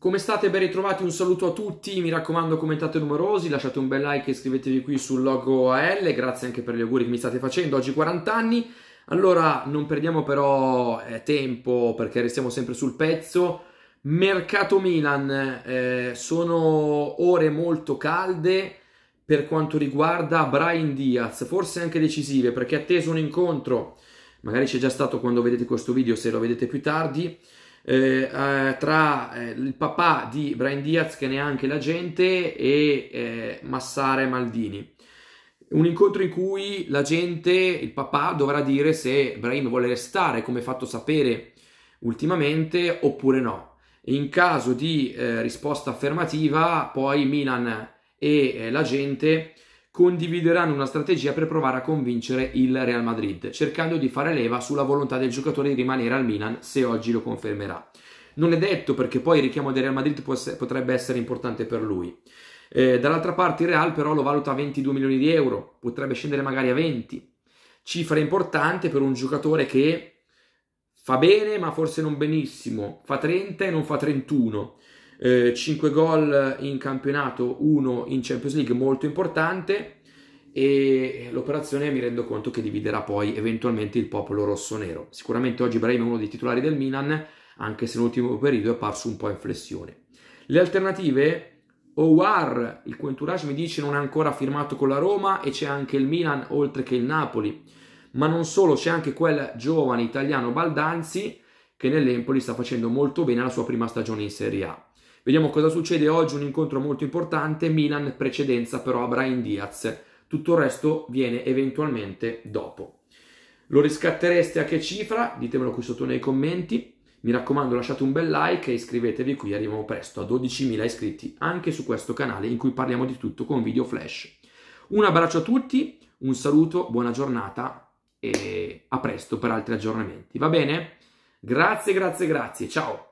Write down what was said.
Come state? Ben ritrovati, un saluto a tutti, mi raccomando commentate numerosi, lasciate un bel like e iscrivetevi qui sul logo AL, grazie anche per gli auguri che mi state facendo, oggi 40 anni. Allora, non perdiamo però eh, tempo perché restiamo sempre sul pezzo. Mercato Milan, eh, sono ore molto calde per quanto riguarda Brian Diaz, forse anche decisive perché è atteso un incontro, magari c'è già stato quando vedete questo video, se lo vedete più tardi, eh, eh, tra eh, il papà di Brian Diaz, che neanche la gente, e eh, Massare Maldini. Un incontro in cui la gente, il papà, dovrà dire se Brahim vuole restare, come fatto sapere ultimamente, oppure no. In caso di eh, risposta affermativa, poi Milan e la gente condivideranno una strategia per provare a convincere il Real Madrid, cercando di fare leva sulla volontà del giocatore di rimanere al Milan se oggi lo confermerà. Non è detto perché poi il richiamo del Real Madrid potrebbe essere importante per lui. Eh, dall'altra parte il Real però lo valuta a 22 milioni di euro, potrebbe scendere magari a 20. Cifra importante per un giocatore che fa bene ma forse non benissimo, fa 30 e non fa 31 eh, 5 gol in campionato, 1 in Champions League, molto importante e l'operazione mi rendo conto che dividerà poi eventualmente il popolo rosso-nero. Sicuramente oggi Brahim è uno dei titolari del Milan, anche se nell'ultimo periodo è apparso un po' in flessione. Le alternative Owar, il cui entourage mi dice non ha ancora firmato con la Roma e c'è anche il Milan oltre che il Napoli. Ma non solo, c'è anche quel giovane italiano Baldanzi che nell'Empoli sta facendo molto bene la sua prima stagione in Serie A. Vediamo cosa succede oggi, un incontro molto importante, Milan precedenza però a Brian Diaz, tutto il resto viene eventualmente dopo. Lo riscattereste a che cifra? Ditemelo qui sotto nei commenti. Mi raccomando lasciate un bel like e iscrivetevi qui, arriviamo presto a 12.000 iscritti anche su questo canale in cui parliamo di tutto con video flash. Un abbraccio a tutti, un saluto, buona giornata e a presto per altri aggiornamenti. Va bene? Grazie, grazie, grazie. Ciao!